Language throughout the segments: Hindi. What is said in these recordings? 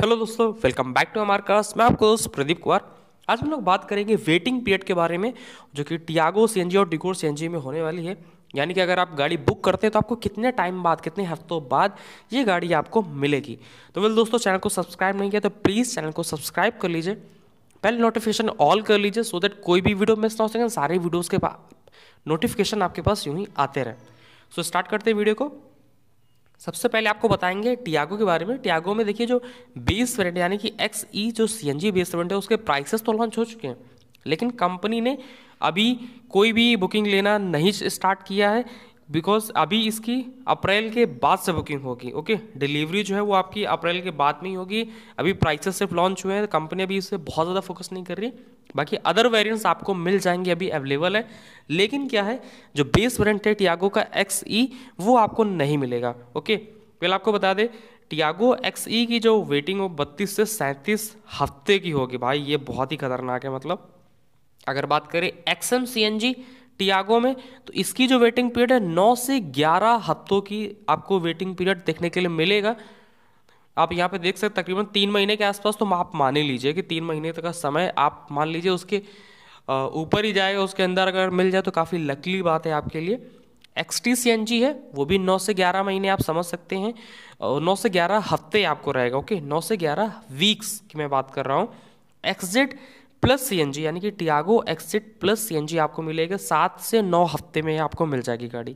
हेलो दोस्तों वेलकम बैक टू हमार कास्ट मैं आपको दोस्त प्रदीप कुमार आज हम लोग बात करेंगे वेटिंग पीरियड के बारे में जो कि टियागो सी और डिगोर सी में होने वाली है यानी कि अगर आप गाड़ी बुक करते हैं तो आपको कितने टाइम बाद कितने हफ्तों बाद ये गाड़ी आपको मिलेगी तो वेल दोस्तों चैनल को सब्सक्राइब नहीं किया तो प्लीज़ चैनल को सब्सक्राइब कर लीजिए पहले नोटिफिकेशन ऑल कर लीजिए सो दैट कोई भी वीडियो मिस ना हो सके सारे वीडियोज़ के नोटिफिकेशन आपके पास यूँ ही आते रहे सो स्टार्ट करते हैं वीडियो को सबसे पहले आपको बताएंगे टियागो के बारे में टियागो में देखिए जो बेस वेरिएंट यानी कि एक्स ई e, जो C N G base variant है उसके प्राइसेस तो लॉन्च हो चुके हैं लेकिन कंपनी ने अभी कोई भी बुकिंग लेना नहीं स्टार्ट किया है बिकॉज अभी इसकी अप्रैल के बाद से बुकिंग होगी ओके डिलीवरी जो है वो आपकी अप्रैल के बाद में ही होगी अभी प्राइसेस सिर्फ लॉन्च हुए हैं कंपनी अभी इससे बहुत ज़्यादा फोकस नहीं कर रही बाकी अदर वेरियंट्स आपको मिल जाएंगे अभी अवेलेबल है लेकिन क्या है जो बेस वेरिएंट है टियागो का एक्स ई e, वो आपको नहीं मिलेगा ओके पहले आपको बता दें टियागो एक्स ई की जो वेटिंग वो बत्तीस से सैंतीस हफ्ते की होगी भाई ये बहुत ही खतरनाक है मतलब अगर बात करें X M C N G Tiago में तो इसकी जो वेटिंग पीरियड है नौ से ग्यारह हफ्तों की आपको वेटिंग पीरियड देखने के लिए मिलेगा आप यहाँ पे देख सकते तकरीबन तीन महीने के आसपास तो आप मान ही लीजिए कि तीन महीने तक का समय आप मान लीजिए उसके ऊपर ही जाएगा उसके अंदर अगर मिल जाए तो काफ़ी लकली बात है आपके लिए X T C N G है वो भी नौ से ग्यारह महीने आप समझ सकते हैं नौ से ग्यारह हफ्ते आपको रहेगा ओके नौ से ग्यारह वीक्स की मैं बात कर रहा हूँ एक्सजेड प्लस सीएनजी यानी कि टियागो एक्सिट प्लस सीएनजी आपको मिलेगा सात से नौ हफ्ते में आपको मिल जाएगी गाड़ी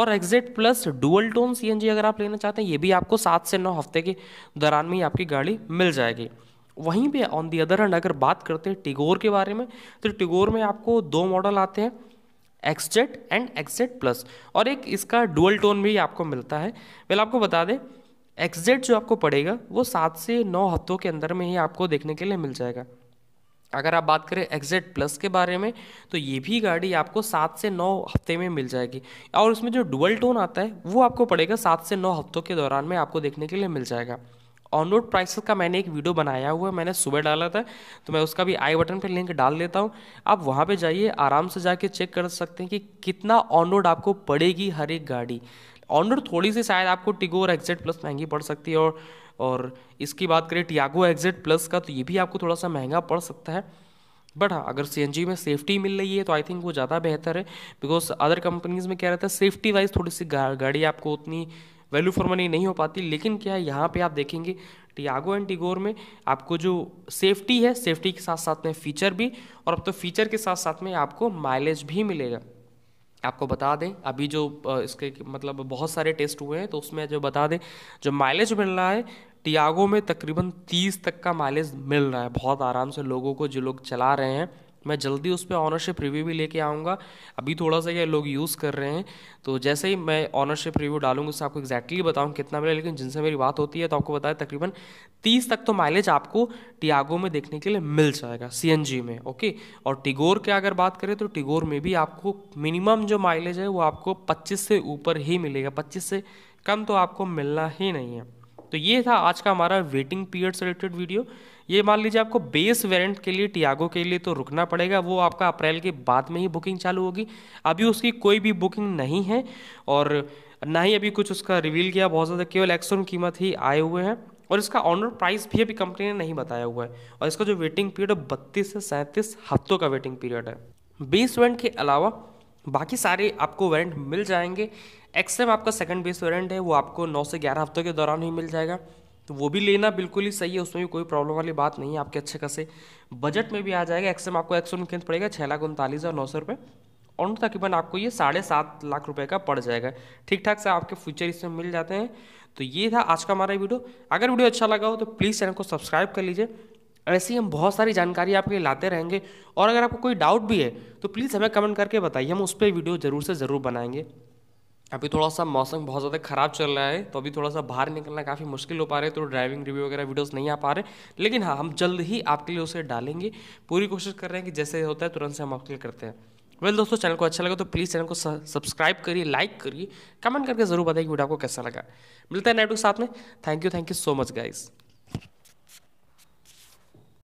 और XZ plus dual tone CNG अगर आप लेना चाहते हैं ये भी आपको सात से नौ हफ्ते के दौरान में ही आपकी गाड़ी मिल जाएगी वहीं पे ऑन दी अदर हैंड अगर बात करते हैं टिगोर के बारे में तो टिगोर में आपको दो मॉडल आते हैं एक्सजेट एंड एक्सजेट प्लस और एक इसका डुअल टोन भी आपको मिलता है वेल आपको बता दें एक्सजेट जो आपको पड़ेगा वो सात से नौ हफ्तों के अंदर में ही आपको देखने के लिए मिल जाएगा अगर आप बात करें एग्जेट प्लस के बारे में तो ये भी गाड़ी आपको सात से नौ हफ्ते में मिल जाएगी और उसमें जो डुअल टोन आता है वो आपको पड़ेगा सात से नौ हफ्तों के दौरान में आपको देखने के लिए मिल जाएगा ऑन रोड प्राइसेस का मैंने एक वीडियो बनाया हुआ है मैंने सुबह डाला था तो मैं उसका भी आई बटन पर लिंक डाल देता हूँ आप वहाँ पर जाइए आराम से जाके चेक कर सकते हैं कि कितना ऑन रोड आपको पड़ेगी हर एक गाड़ी ऑनर थोड़ी सी शायद आपको टिगोर एग्जिट प्लस महंगी पड़ सकती है और और इसकी बात करें टियागो एग्जिट प्लस का तो ये भी आपको थोड़ा सा महंगा पड़ सकता है बट हाँ अगर सी में सेफ्टी मिल रही है तो आई थिंक वो ज़्यादा बेहतर है बिकॉज अदर कंपनीज़ में क्या रहता है सेफ्टी वाइज थोड़ी सी गा, गाड़ी आपको उतनी वैल्यू फॉर मनी नहीं हो पाती लेकिन क्या है यहाँ पर आप देखेंगे टियागो एंड टिगोर में आपको जो सेफ्टी है सेफ्टी के साथ साथ में फीचर भी और अब तो फीचर के साथ साथ में आपको माइलेज भी मिलेगा आपको बता दें अभी जो इसके मतलब बहुत सारे टेस्ट हुए हैं तो उसमें जो बता दें जो माइलेज मिल रहा है टियागो में तकरीबन तीस तक का माइलेज मिल रहा है बहुत आराम से लोगों को जो लोग चला रहे हैं मैं जल्दी उस पर ऑनरशिप रिव्यू भी लेके आऊँगा अभी थोड़ा सा ये लोग यूज़ कर रहे हैं तो जैसे ही मैं ऑनरशिप रिव्यू डालूंगा उससे आपको एक्जैक्टली बताऊँ कितना मिला लेकिन जिनसे मेरी बात होती है तो आपको बताया तकरीबन तीस तक तो माइलेज आपको टियागो में देखने के लिए मिल जाएगा सी में ओके और टिगोर की अगर बात करें तो टिगोर में भी आपको मिनिमम जो माइलेज है वो आपको पच्चीस से ऊपर ही मिलेगा पच्चीस से कम तो आपको मिलना ही नहीं है तो ये था आज का हमारा वेटिंग पीरियड से रिलेटेड वीडियो ये मान लीजिए आपको बेस वेरिएंट के लिए टियागो के लिए तो रुकना पड़ेगा वो आपका अप्रैल के बाद में ही बुकिंग चालू होगी अभी उसकी कोई भी बुकिंग नहीं है और ना ही अभी कुछ उसका रिवील किया बहुत ज़्यादा केवल एक्सोन कीमत ही आए हुए हैं और इसका ऑनर प्राइस भी अभी कंपनी ने नहीं बताया हुआ है और इसका जो वेटिंग पीरियड है बत्तीस से सैंतीस हफ्तों का वेटिंग पीरियड है बेस वेंट के अलावा बाकी सारे आपको वारंट मिल जाएंगे एक्सएम आपका सेकंड बेस वारंट है वो आपको नौ से ग्यारह हफ्तों के दौरान ही मिल जाएगा तो वो भी लेना बिल्कुल ही सही है उसमें भी कोई प्रॉब्लम वाली बात नहीं है आपके अच्छे खासे बजट में भी आ जाएगा एक्सएम आपको एक सौ उनतीस पड़ेगा छः लाख उनतालीस हज़ार नौ सौ रुपये और तकरीबन आपको ये साढ़े सात लाख रुपये का पड़ जाएगा ठीक ठाक से आपके फ्यूचर इसमें मिल जाते हैं तो ये था आज का हमारा वीडियो अगर वीडियो अच्छा लगा हो तो प्लीज़ चैनल को सब्सक्राइब कर लीजिए ऐसी हम बहुत सारी जानकारी आपके लाते रहेंगे और अगर आपको कोई डाउट भी है तो प्लीज़ हमें कमेंट करके बताइए हम उस पर वीडियो ज़रूर से ज़रूर बनाएंगे अभी थोड़ा सा मौसम बहुत ज़्यादा ख़राब चल रहा है तो अभी थोड़ा सा बाहर निकलना काफ़ी मुश्किल हो पा रहा है तो ड्राइविंग रिव्यू वगैरह वीडियोस नहीं आ पा रहे लेकिन हाँ हम जल्द ही आपके लिए उसे डालेंगे पूरी कोशिश कर रहे हैं कि जैसे होता है तुरंत से हम आपके करते हैं वेल well, दोस्तों चैनल को अच्छा लगा तो प्लीज़ चैनल को सब्सक्राइब करिए लाइक करिए कमेंट करके ज़रूर बताइए वीडियो आपको कैसा लगा मिलता है नेटवर्क साथ में thank you thank you so much guys